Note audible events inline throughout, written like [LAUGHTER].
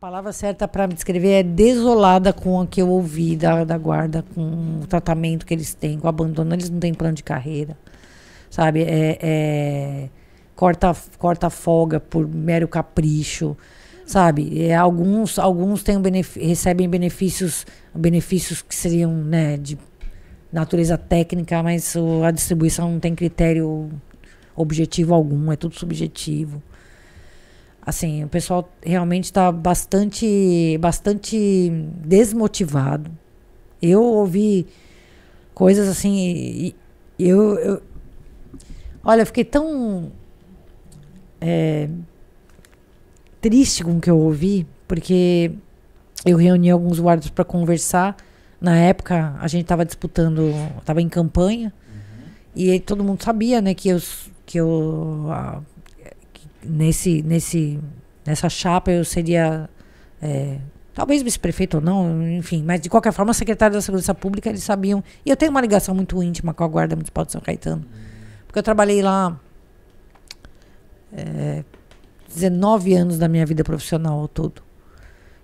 palavra certa para me descrever é desolada com o que eu ouvi da, da guarda, com o tratamento que eles têm, com o abandono. Eles não têm plano de carreira, sabe? É, é, corta, corta folga por mero capricho, sabe? É, alguns alguns têm recebem benefícios, benefícios que seriam né, de natureza técnica, mas a distribuição não tem critério objetivo algum, é tudo subjetivo. Assim, o pessoal realmente está bastante, bastante desmotivado. Eu ouvi coisas assim. E, e eu, eu, Olha, eu fiquei tão. É, triste com o que eu ouvi, porque eu reuni alguns guardas para conversar. Na época, a gente estava disputando, estava em campanha. Uhum. E todo mundo sabia, né, que eu, que eu a, nesse, nesse, nessa chapa eu seria é, talvez vice-prefeito ou não, enfim, mas de qualquer forma, secretário da Segurança Pública, eles sabiam. E eu tenho uma ligação muito íntima com a Guarda Municipal de São Caetano, porque eu trabalhei lá é, 19 anos da minha vida profissional ao todo.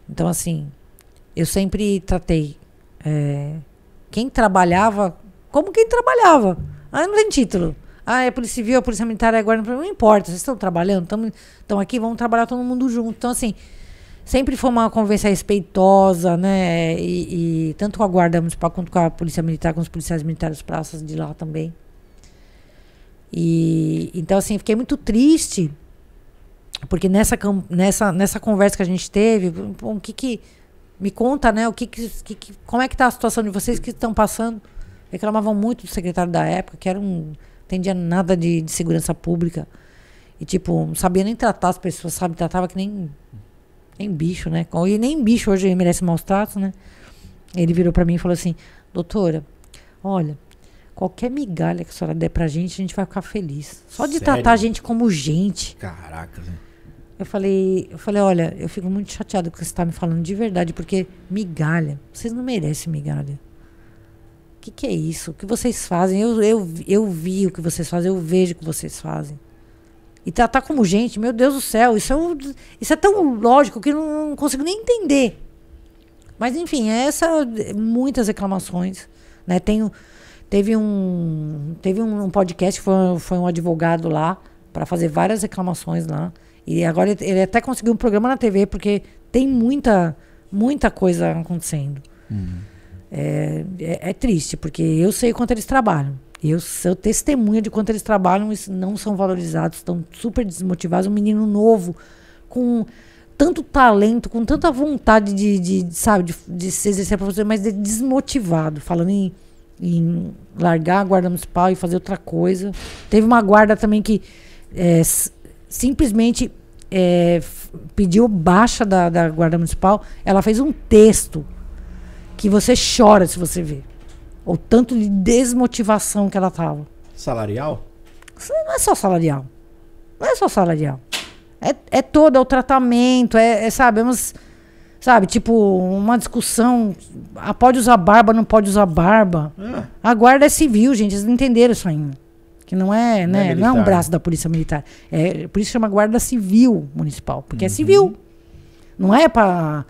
Então, assim, eu sempre tratei é, quem trabalhava como quem trabalhava. Ah, não tem título. Ah, é polícia civil, é polícia militar, é guarda. Não importa, vocês estão trabalhando, estão aqui, vamos trabalhar todo mundo junto. Então, assim, sempre foi uma convivência respeitosa, né? E, e, tanto com a guarda municipal quanto com a polícia militar, com os policiais militares praças de lá também. E então assim, fiquei muito triste porque nessa nessa nessa conversa que a gente teve, o que que me conta, né? O que que, que como é que está a situação de vocês que estão passando? Reclamavam muito do secretário da época, que era um Entendia nada de, de segurança pública. E, tipo, não sabia nem tratar as pessoas, sabe? Tratava que nem, nem bicho, né? E nem bicho hoje merece maus tratos, né? Ele virou para mim e falou assim: Doutora, olha, qualquer migalha que a senhora der pra gente, a gente vai ficar feliz. Só de Sério? tratar a gente como gente. Caraca, né? Eu falei, eu falei, olha, eu fico muito chateado com o que você está me falando de verdade, porque migalha, vocês não merecem migalha que, que é isso? O que vocês fazem? Eu, eu, eu vi o que vocês fazem, eu vejo o que vocês fazem. E tratar tá, tá como gente, meu Deus do céu, isso é, um, isso é tão lógico que eu não, consigo nem entender. Mas, enfim, é essa, é muitas reclamações. Né? Tenho, teve um, teve um, um podcast, foi, foi um advogado lá, para fazer várias reclamações lá. E agora ele, ele até conseguiu um programa na TV, porque tem muita, muita coisa acontecendo. Uhum. É, é, é, triste, porque eu sei quanto eles trabalham. Eu sou testemunha de quanto eles trabalham e não são valorizados, estão super desmotivados. Um menino novo, com tanto talento, com tanta vontade de, de, de sabe, de, de, se exercer professor, mas desmotivado, falando em, em largar a guarda municipal e fazer outra coisa. Teve uma guarda também que é, simplesmente é, pediu baixa da, da guarda municipal. Ela fez um texto que você chora se você vê. O tanto de desmotivação que ela tava. Salarial? Não é só salarial. Não é só salarial. É, é todo, é o tratamento, é, é sabe, é umas, sabe, tipo, uma discussão. a ah, pode usar barba, não pode usar barba. Ah. A guarda é civil, gente, eles não entenderam isso ainda. Que não é, é né, não é, não é um braço da polícia militar. É, por isso chama guarda civil municipal, porque é uhum. é civil. Não é para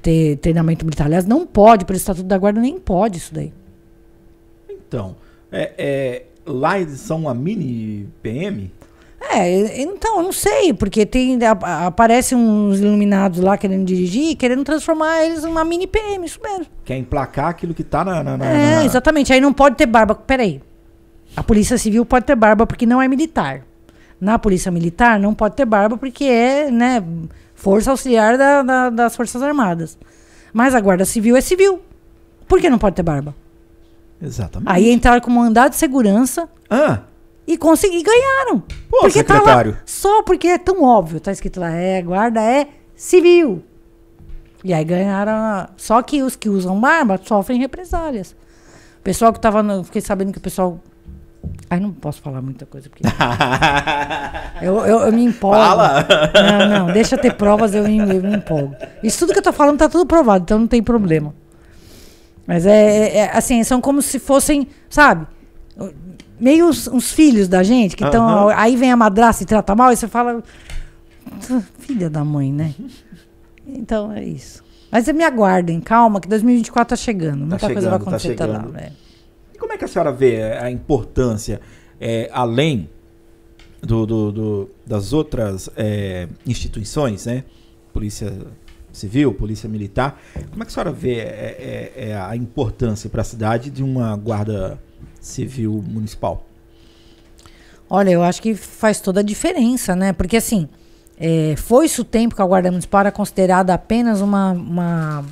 ter treinamento militar. Aliás, não pode, pelo Estatuto da Guarda nem pode isso daí. Então, é, é, lá eles são uma mini PM? É, então, eu não sei, porque tem aparecem uns iluminados lá querendo dirigir, querendo transformar eles numa mini PM, isso mesmo. Quer emplacar aquilo que tá na. na, na é, na... exatamente. Aí não pode ter barba. Peraí. A Polícia Civil pode ter barba porque não é militar na Polícia Militar não pode ter barba porque é né, força auxiliar da, da, das Forças Armadas. Mas a Guarda Civil é civil. Por que não pode ter barba? Exatamente. Aí entraram com mandado de segurança ah. e conseguiram? ganharam. Pô, porque Tá lá, só porque é tão óbvio, tá escrito lá, é, guarda é civil. E aí ganharam. Só que os que usam barba sofrem represálias. O pessoal que tava. No, fiquei sabendo que o pessoal Aí não posso falar muita coisa, porque. [LAUGHS] eu, eu, eu, me empolgo. Fala! Não, não, deixa ter provas, eu, eu me empolgo. Isso tudo que eu tô falando tá tudo provado, então não tem problema. Mas é, é, é assim, são como se fossem, sabe? Meio uns, uns filhos da gente que estão. Uhum. Aí vem a madrasta e trata mal, e você fala. Filha da mãe, né? Então é isso. Mas me aguardem, calma, que 2024 tá chegando. Tá muita tá chegando, coisa vai acontecer tá lá, velho como é que a senhora vê a importância, é, além do, do, do, das outras é, instituições, né? Polícia Civil, Polícia Militar. Como é que a senhora vê é, é, é a importância para a cidade de uma guarda civil municipal? Olha, eu acho que faz toda a diferença, né? Porque assim, é, foi isso o tempo que a Guarda Municipal era considerada apenas uma, uma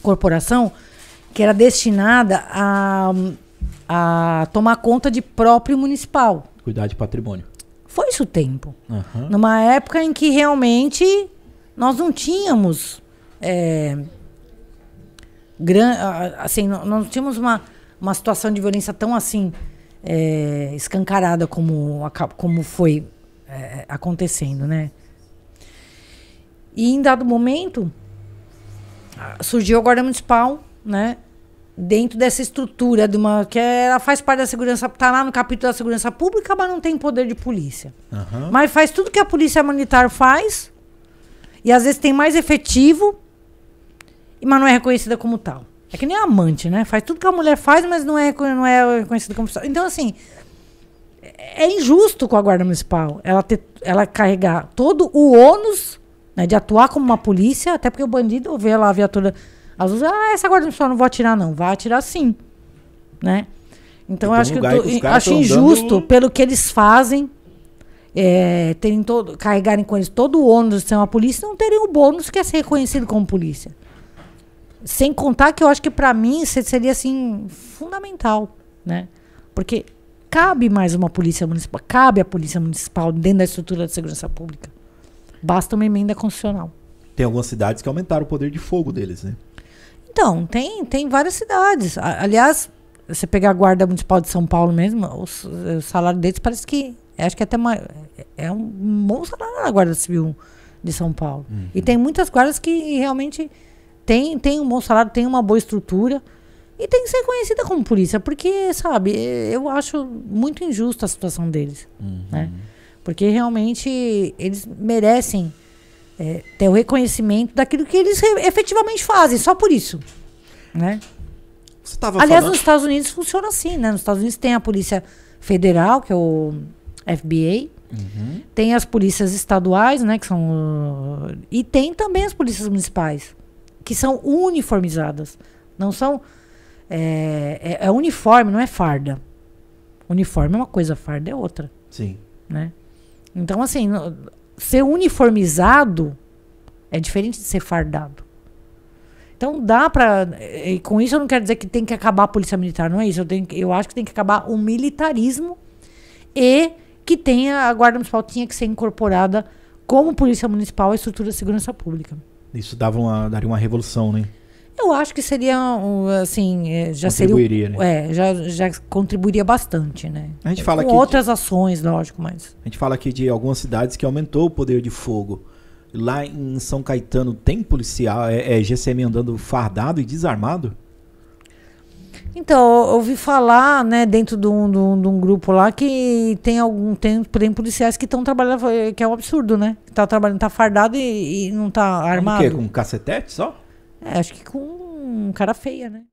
corporação que era destinada a a tomar conta de próprio municipal. Cuidar de patrimônio. Foi isso o tempo. Uhum. Numa época em que realmente nós não tínhamos. É, gran, assim, nós não tínhamos uma, uma situação de violência tão assim é, escancarada como, como foi é, acontecendo, né? E em dado momento surgiu a Guarda Municipal, né? dentro dessa estrutura de uma que é, ela faz parte da segurança está lá no capítulo da segurança pública mas não tem poder de polícia uhum. mas faz tudo que a polícia militar faz e às vezes tem mais efetivo mas não é reconhecida como tal é que nem a amante né faz tudo que a mulher faz mas não é não é reconhecida como tal então assim é injusto com a guarda municipal ela ter, ela carregar todo o ônus né, de atuar como uma polícia até porque o bandido vê lá a viatura às vezes, ah, essa guarda municipal não vou atirar, não. Vai atirar sim. Né? Então, eu acho, que eu tô, que acho injusto dando... pelo que eles fazem, é, terem todo, carregarem com eles todo o ônus de ser uma polícia, não terem o bônus que é ser reconhecido como polícia. Sem contar que eu acho que para mim seria assim fundamental, né? Porque cabe mais uma polícia municipal, cabe a polícia municipal dentro da estrutura de segurança pública. Basta uma emenda constitucional. Tem algumas cidades que aumentaram o poder de fogo deles, né? Então, tem, tem várias cidades. Aliás, você pegar a Guarda Municipal de São Paulo mesmo, o, salário deles parece que. Acho que é até é, é um bom salário na Guarda Civil de São Paulo. Uhum. E tem muitas guardas que realmente tem, tem um bom salário, tem uma boa estrutura. E tem que ser conhecida como polícia, porque, sabe, eu acho muito injusta a situação deles. Uhum. Né? Porque realmente eles merecem é, ter o reconhecimento daquilo que eles efetivamente fazem, só por isso. Né? Aliás, falando... nos Estados Unidos funciona assim, né? Nos Estados Unidos tem a Polícia Federal, que é o FBA, uhum. tem as polícias estaduais, né? Que são. E tem também as polícias municipais, que são uniformizadas. Não são. É, é, é uniforme, não é farda. Uniforme é uma coisa, farda é outra. Sim. Né? Então, assim, ser uniformizado é diferente de ser fardado. Então dá para com isso eu não quero dizer que tem que acabar a polícia militar, não é isso. Eu, tenho, eu acho que tem que acabar o militarismo e que tenha a guarda municipal tinha que ser incorporada como polícia municipal à estrutura de segurança pública. Isso dava uma, daria uma revolução, né? Eu acho que seria, assim, eh, já contribuiria, seria, né? é, já, já contribuiria bastante, né? A gente fala Com outras de, ações, lógico, mas a gente fala aqui de algumas cidades que aumentou o poder de fogo. Lá em São Caetano tem policial, é, é GCM andando fardado e desarmado? Então, eu ouvi falar, né, dentro de um, de, um, de um, grupo lá que tem algum tem, tem policiais que estão trabalhando, eh, que é um absurdo, né? Tá trabalhando, tá fardado e, e não tá armado. O quê? Com cacetete só? É, acho que com um cara feia, né?